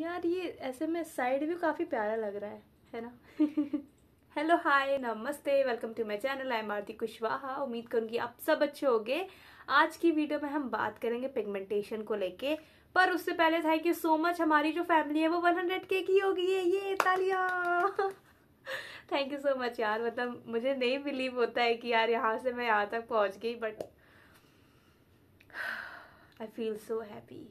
यार ये ऐसे में साइड व्यू काफ़ी प्यारा लग रहा है है ना हेलो हाय नमस्ते welcome to my channel I am Aarti Kushwaha उम्मीद करूँगी आप सब अच्छे होंगे आज की वीडियो में हम बात करेंगे पिगमेंटेशन को लेके पर उससे पहले था कि सो मच हमारी जो फैमिली है वो 100 के की हो गई है ये तालिया थैंक यू सो मच यार मतलब मुझे नहीं बिलीव होता है कि यार यहाँ से मैं यहाँ तक पहुँच गई but I feel so happy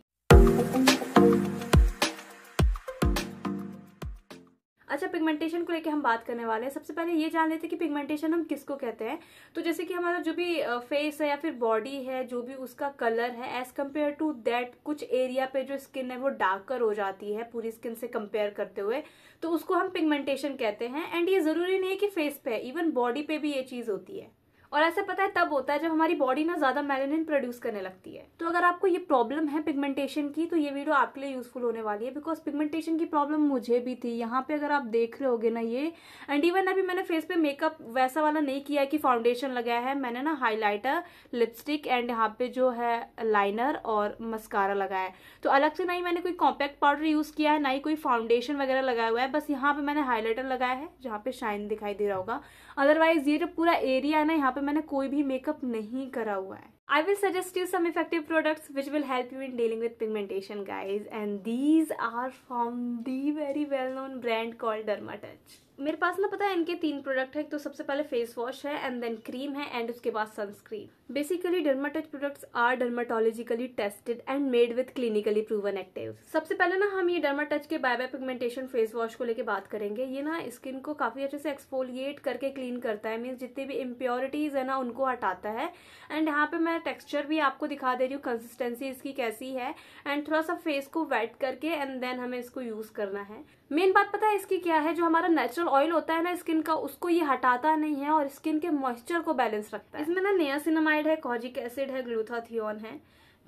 अच्छा पिगमेंटेशन को लेकर हम बात करने वाले हैं सबसे पहले ये जान लेते हैं कि पिगमेंटेशन हम किसको कहते हैं तो जैसे कि हमारा जो भी फेस है या फिर बॉडी है जो भी उसका कलर है एज कम्पेयर टू दैट कुछ एरिया पे जो स्किन है वो डार्कर हो जाती है पूरी स्किन से कंपेयर करते हुए तो उसको हम पिगमेंटेशन कहते हैं एंड ये ज़रूरी नहीं है कि फेस पे इवन बॉडी पे भी ये चीज़ होती है और ऐसा पता है तब होता है जब हमारी बॉडी ना ज़्यादा मेलेनिन प्रोड्यूस करने लगती है तो अगर आपको ये प्रॉब्लम है पिगमेंटेशन की तो ये वीडियो आपके लिए यूजफुल होने वाली है बिकॉज पिगमेंटेशन की प्रॉब्लम मुझे भी थी यहाँ पे अगर आप देख रहे होगे ना ये एंड इवन अभी मैंने फेस पे मेकअप वैसा वाला नहीं किया कि फाउंडेशन लगाया है मैंने ना हाईलाइटर लिपस्टिक एंड यहाँ पे जो है लाइनर और मस्कारा लगाया है तो अलग से ना ही मैंने कोई कॉम्पैक्ट पाउडर यूज़ किया है ना ही कोई फाउंडेशन वगैरह लगाया हुआ है बस यहाँ पे मैंने हाईलाइटर लगाया है जहाँ पे शाइन दिखाई दे रहा होगा अदरवाइज ये जो पूरा एरिया है ना यहाँ पे मैंने कोई भी मेकअप नहीं करा हुआ है I will suggest you some effective products which will help you in dealing with pigmentation guys and these are from the very well known brand called Dermatouch. मेरे पास ना पता है इनके तीन प्रोडक्ट हैं तो सबसे पहले फेस वॉश है एंड देन क्रीम है एंड उसके बाद sunscreen basically Dermatouch products are dermatologically tested and made with clinically proven active सबसे पहले ना हम ये डर्माटच के bye bye pigmentation face wash को लेकर बात करेंगे ये ना स्किन को काफी अच्छे से एक्सफोलिएट करके क्लीन करता है मीन्स जितनी भी इम्प्योरिटीज है ना उनको हटाता है एंड यहाँ पे मैं टेक्स्चर भी आपको दिखा दे रही हूँ कंसिस्टेंसी इसकी कैसी है एंड थोड़ा सा फेस को वेट करके एंड देन हमें इसको यूज करना है मेन बात पता है इसकी क्या है जो हमारा नेचुरल एसेंशियल ऑयल होता है ना स्किन का उसको ये हटाता नहीं है और स्किन के मॉइस्चर को बैलेंस रखता है इसमें ना नियासिनामाइड है कॉजिक एसिड है ग्लूथाथियोन है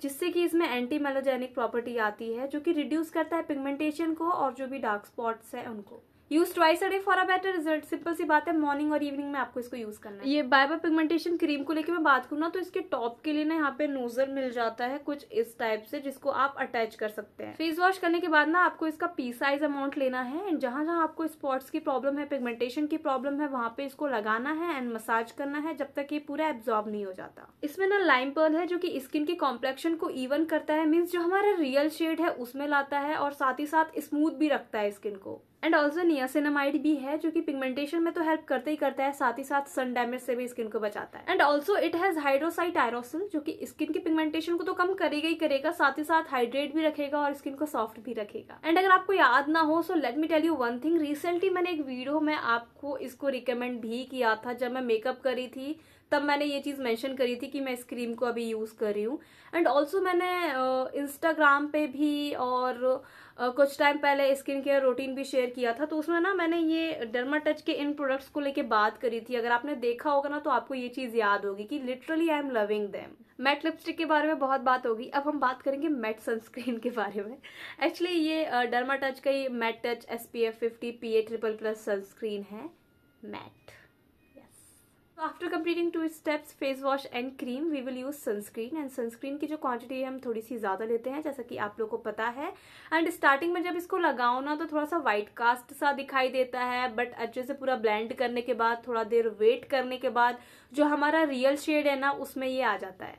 जिससे कि इसमें एंटी मेलोजेनिक प्रॉपर्टी आती है जो कि रिड्यूस करता है पिगमेंटेशन को और जो भी डार्क स्पॉट्स हैं उनको use twice a day for a better result simple सी बात है मॉर्निंग और इवनिंग में आपको इसको यूज करना है ये बाइबर पिगमेंटेशन क्रीम को लेकर मैं बात करूँ ना तो इसके टॉप के लिए ना यहाँ पे नोजल मिल जाता है कुछ इस टाइप से जिसको आप अटैच कर सकते हैं फेस वॉश करने के बाद ना आपको इसका पी साइज अमाउंट लेना है एंड जहां जहां आपको स्पॉट्स की प्रॉब्लम है पिगमेंटेशन की प्रॉब्लम है वहां पे इसको लगाना है एंड मसाज करना है जब तक ये पूरा एब्जॉर्ब नहीं हो जाता इसमें ना लाइम पर्ल है जो की स्किन के कॉम्प्लेक्शन को इवन करता है मीन्स जो हमारा रियल शेड है उसमें लाता है और साथ ही साथ स्मूथ भी रखता है स्किन को एंड ऑल्सो नियासिनामाइड भी है जो कि पिगमेंटेशन में तो हेल्प करते ही करता है साथ ही साथ सन डैमेज से भी स्किन को बचाता है and also it has hydrocyte aerosil जो कि स्किन की पिगमेंटेशन को तो कम करेगा ही करेगा साथ ही साथ हाइड्रेट भी रखेगा और स्किन को सॉफ्ट भी रखेगा एंड अगर आपको याद ना हो so let me tell you one thing recently मैंने एक वीडियो में आपको इसको रिकमेंड भी किया था जब मैं मेकअप करी थी तब मैंने ये चीज़ मेंशन करी थी कि मैं इस क्रीम को अभी यूज़ कर रही हूँ एंड ऑल्सो मैंने इंस्टाग्राम पे भी और कुछ टाइम पहले स्किन केयर रूटीन भी शेयर किया था तो उसमें ना मैंने ये डर्मा टच के इन प्रोडक्ट्स को लेके बात करी थी अगर आपने देखा होगा ना तो आपको ये चीज़ याद होगी कि literally I am loving them matte lipstick के बारे में बहुत बात होगी अब हम बात करेंगे मैट सनस्क्रीन के बारे में एक्चुअली ये डर्मा टच का ही matte touch S P F fifty P A triple plus sunscreen है matte after completing two steps face wash and cream we will use sunscreen and sunscreen की जो quantity है हम थोड़ी सी ज़्यादा लेते हैं जैसा कि आप लोग को पता है एंड स्टार्टिंग में जब इसको लगाओ ना तो थोड़ा सा वाइट कास्ट सा दिखाई देता है बट अच्छे से पूरा ब्लेंड करने के बाद थोड़ा देर वेट करने के बाद जो हमारा रियल शेड है ना उसमें ये आ जाता है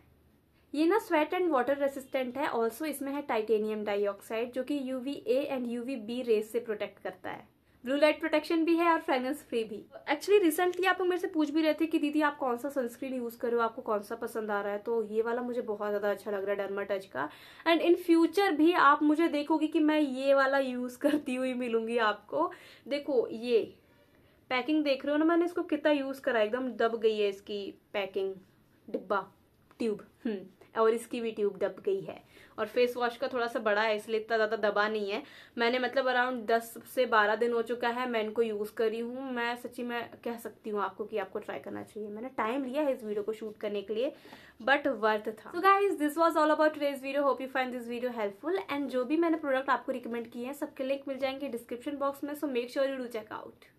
ये ना स्वेट एंड वाटर रेसिस्टेंट है ऑल्सो इसमें है टाइटेनियम डाइऑक्साइड जो कि U V A and U V B rays से प्रोटेक्ट करता है ब्लू लाइट प्रोटेक्शन भी है और फ्रेगनेंस फ्री भी एक्चुअली रिसेंटली आप लोग मेरे से पूछ भी रहे थे कि दीदी आप कौन सा सनस्क्रीन यूज कर रहे हो आपको कौन सा पसंद आ रहा है तो ये वाला मुझे बहुत ज्यादा अच्छा लग रहा है डर्मा टच का एंड इन फ्यूचर भी आप मुझे देखोगे कि मैं ये वाला यूज करती हुई मिलूंगी आपको देखो ये पैकिंग देख रहे हो ना मैंने इसको कितना यूज करा एकदम दब गई है इसकी पैकिंग डिब्बा ट्यूब हम्म और इसकी भी ट्यूब दब गई है और फेस वॉश का थोड़ा सा बड़ा है इसलिए इतना ज़्यादा दबा नहीं है मैंने मतलब अराउंड दस से बारह दिन हो चुका है मैं इनको यूज़ करी हूँ मैं सच्ची में कह सकती हूँ आपको कि आपको ट्राई करना चाहिए मैंने टाइम लिया है इस वीडियो को शूट करने के लिए बट वर्थ था तो guys this was all about today's video hope you find this video helpful and जो भी मैंने प्रोडक्ट आपको रिकमेंड किए हैं सबके लिंक मिल जाएंगे डिस्क्रिप्शन बॉक्स में so make sure you do checkout